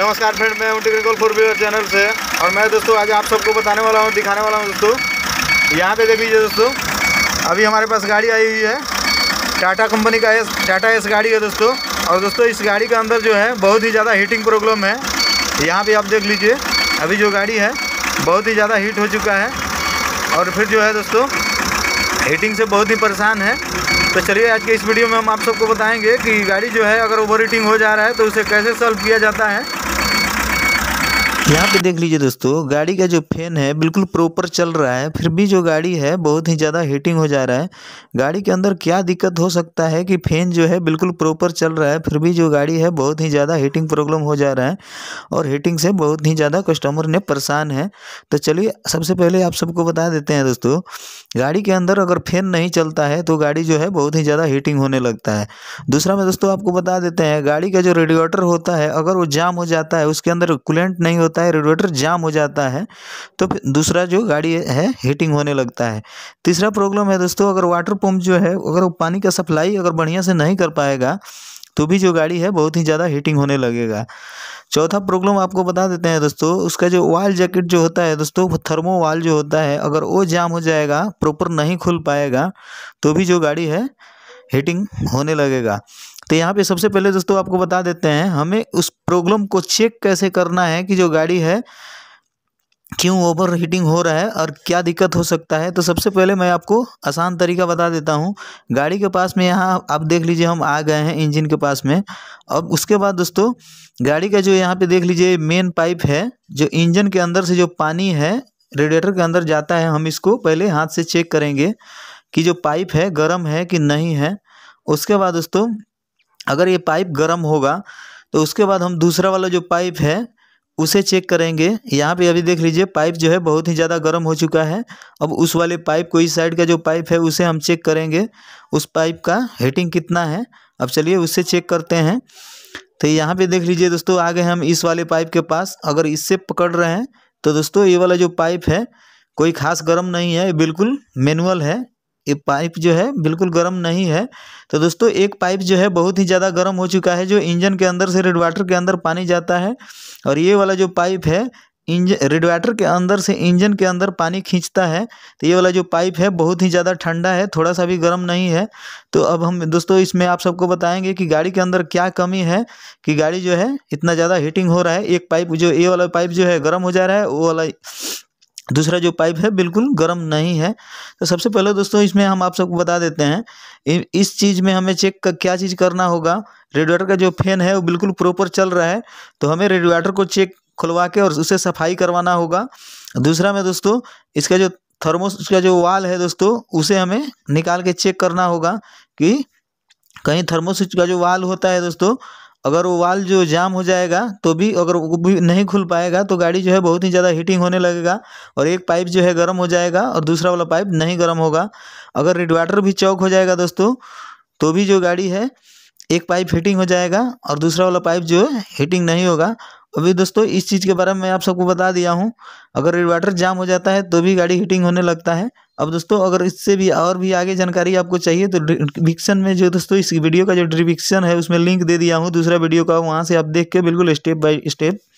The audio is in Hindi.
नमस्कार फ्रेंड मैं हूँ टिकल फोर व्हीलर चैनल से और मैं दोस्तों आज आप सबको बताने वाला हूँ दिखाने वाला हूँ दोस्तों यहाँ पे देख लीजिए दोस्तों अभी हमारे पास गाड़ी आई हुई है टाटा कंपनी का एस टाटा एस गाड़ी है दोस्तों और दोस्तों इस गाड़ी के अंदर जो है बहुत ही ज़्यादा हीटिंग प्रॉब्लम है यहाँ पर आप देख लीजिए अभी जो गाड़ी है बहुत ही ज़्यादा हीट हो चुका है और फिर जो है दोस्तों हीटिंग से बहुत ही परेशान है तो चलिए आज के इस वीडियो में हम आप सबको बताएंगे कि गाड़ी जो है अगर ओवर हीटिंग हो जा रहा है तो उसे कैसे सॉल्व किया जाता है यहाँ पे देख लीजिए दोस्तों गाड़ी का जो फैन है बिल्कुल प्रॉपर चल रहा है फिर भी जो गाड़ी है बहुत ही ज़्यादा हीटिंग हो जा रहा है गाड़ी के अंदर क्या दिक्कत हो सकता है कि फैन जो है बिल्कुल प्रॉपर चल रहा है फिर भी जो गाड़ी है बहुत ही ज़्यादा हीटिंग प्रॉब्लम हो जा रहा है और हीटिंग से बहुत ही ज़्यादा कस्टमर ने परेशान है तो चलिए सबसे पहले आप सबको बता देते हैं दोस्तों गाड़ी के अंदर अगर फैन नहीं चलता है तो गाड़ी जो है बहुत ही ज़्यादा हीटिंग होने लगता है दूसरा मैं दोस्तों आपको बता देते हैं गाड़ी का जो रेडिएटर होता है अगर वो जाम हो जाता है उसके अंदर कुलेंट नहीं होता होता है रेगुलेटर जाम हो जाता है तो दूसरा जो गाड़ी है हीटिंग होने लगता है तीसरा प्रॉब्लम है दोस्तों अगर वाटर पम्प जो है अगर पानी का सप्लाई अगर बढ़िया से नहीं कर पाएगा तो भी जो गाड़ी है बहुत ही ज़्यादा हीटिंग होने लगेगा चौथा प्रॉब्लम आपको बता देते हैं दोस्तों उसका जो वाल जैकेट जो होता है दोस्तों थर्मो वाल जो होता है अगर वो जाम हो जाएगा प्रॉपर नहीं खुल पाएगा तो भी जो गाड़ी है हीटिंग होने लगेगा तो यहाँ पे सबसे पहले दोस्तों आपको बता देते हैं हमें उस प्रॉब्लम को चेक कैसे करना है कि जो गाड़ी है क्यों ओवर हीटिंग हो रहा है और क्या दिक्कत हो सकता है तो सबसे पहले मैं आपको आसान तरीका बता देता हूँ गाड़ी के पास में यहाँ आप देख लीजिए हम आ गए हैं इंजन के पास में अब उसके बाद दोस्तों गाड़ी का जो यहाँ पे देख लीजिए मेन पाइप है जो इंजन के अंदर से जो पानी है रेडिएटर के अंदर जाता है हम इसको पहले हाथ से चेक करेंगे कि जो पाइप है गर्म है कि नहीं है उसके बाद दोस्तों अगर ये पाइप गर्म होगा तो उसके बाद हम दूसरा वाला जो पाइप है उसे चेक करेंगे यहाँ पे अभी देख लीजिए पाइप जो है बहुत ही ज़्यादा गर्म हो चुका है अब उस वाले पाइप को इस साइड का जो पाइप है उसे हम चेक करेंगे उस पाइप का हीटिंग कितना है अब चलिए उससे चेक करते हैं तो यहाँ पे देख लीजिए दोस्तों आ गए हम इस वाले पाइप के पास अगर इससे पकड़ रहे हैं तो दोस्तों ये वाला जो पाइप है कोई खास गर्म नहीं है बिल्कुल मैनुअल है ये पाइप जो है बिल्कुल गर्म नहीं है तो दोस्तों एक पाइप जो है बहुत ही ज़्यादा गर्म हो चुका है जो इंजन के अंदर से रेड वाटर के अंदर पानी जाता है और ये वाला जो पाइप है इंजन रेडवाटर के अंदर से इंजन के अंदर पानी खींचता है तो ये वाला जो पाइप है बहुत ही ज़्यादा ठंडा है थोड़ा सा भी गर्म नहीं है तो अब हम दोस्तों इसमें आप सबको बताएंगे कि गाड़ी के अंदर क्या कमी है कि गाड़ी जो है इतना ज़्यादा हीटिंग हो रहा है एक पाइप जो ये वाला पाइप जो है गर्म हो जा रहा है वो वाला दूसरा जो पाइप है बिल्कुल गर्म नहीं है तो सबसे पहले दोस्तों इसमें हम आप सबको बता देते हैं इस चीज़ में हमें चेक कर, क्या चीज़ करना होगा रेडिएटर का जो फैन है वो बिल्कुल प्रॉपर चल रहा है तो हमें रेडिएटर को चेक खुलवा के और उसे सफाई करवाना होगा दूसरा में दोस्तों इसका जो थर्मोस का जो वाल है दोस्तों उसे हमें निकाल के चेक करना होगा कि कहीं थर्मोस का जो वाल होता है दोस्तों अगर वो वाल जो जाम हो जाएगा तो भी अगर वो भी नहीं खुल पाएगा तो गाड़ी जो है बहुत ही ज़्यादा हीटिंग होने लगेगा और एक पाइप जो है गर्म हो जाएगा और दूसरा वाला पाइप नहीं गर्म होगा अगर रेडवाटर भी चौक हो जाएगा दोस्तों तो भी जो गाड़ी है एक पाइप हीटिंग हो जाएगा और दूसरा वाला पाइप जो है हीटिंग नहीं होगा अभी दोस्तों इस चीज़ के बारे में आप सबको बता दिया हूँ अगर रेडवाटर जाम हो जाता है तो भी गाड़ी हीटिंग होने लगता है अब दोस्तों अगर इससे भी और भी आगे जानकारी आपको चाहिए तो डिविक्शन में जो दोस्तों इस वीडियो का जो डिविक्शन है उसमें लिंक दे दिया हूँ दूसरा वीडियो का वहाँ से आप देख के बिल्कुल स्टेप बाई स्टेप